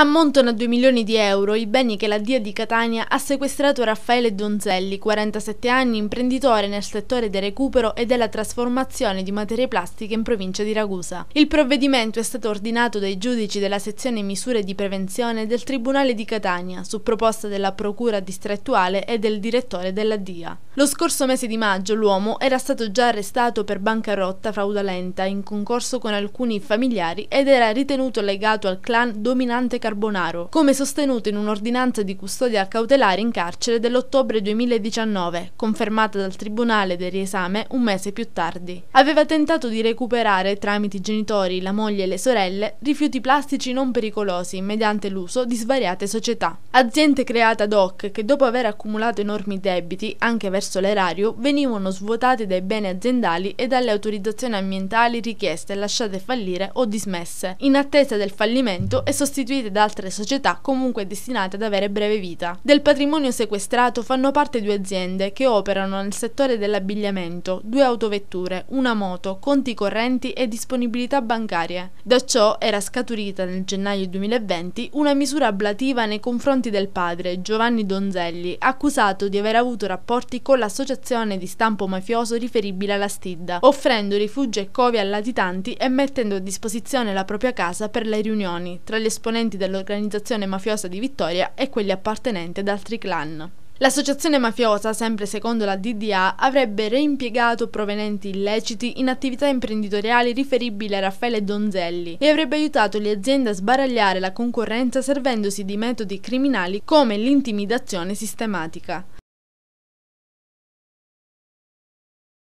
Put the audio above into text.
Ammontano a 2 milioni di euro i beni che la DIA di Catania ha sequestrato Raffaele Donzelli, 47 anni, imprenditore nel settore del recupero e della trasformazione di materie plastiche in provincia di Ragusa. Il provvedimento è stato ordinato dai giudici della sezione misure di prevenzione del Tribunale di Catania, su proposta della Procura distrettuale e del direttore della DIA. Lo scorso mese di maggio l'uomo era stato già arrestato per bancarotta fraudolenta in concorso con alcuni familiari ed era ritenuto legato al clan dominante cataniano Carbonaro, come sostenuto in un'ordinanza di custodia cautelare in carcere dell'ottobre 2019, confermata dal Tribunale del riesame un mese più tardi. Aveva tentato di recuperare, tramite i genitori, la moglie e le sorelle, rifiuti plastici non pericolosi mediante l'uso di svariate società. Aziende create ad hoc che dopo aver accumulato enormi debiti, anche verso l'erario, venivano svuotate dai beni aziendali e dalle autorizzazioni ambientali richieste, lasciate fallire o dismesse, in attesa del fallimento e sostituite da da altre società comunque destinate ad avere breve vita. Del patrimonio sequestrato fanno parte due aziende che operano nel settore dell'abbigliamento, due autovetture, una moto, conti correnti e disponibilità bancarie. Da ciò era scaturita nel gennaio 2020 una misura ablativa nei confronti del padre, Giovanni Donzelli, accusato di aver avuto rapporti con l'associazione di stampo mafioso riferibile alla Stidda, offrendo rifugio e covi a latitanti e mettendo a disposizione la propria casa per le riunioni tra gli esponenti del dell'organizzazione mafiosa di Vittoria e quelli appartenenti ad altri clan. L'associazione mafiosa, sempre secondo la DDA, avrebbe reimpiegato provenienti illeciti in attività imprenditoriali riferibili a Raffaele Donzelli e avrebbe aiutato le aziende a sbaragliare la concorrenza servendosi di metodi criminali come l'intimidazione sistematica.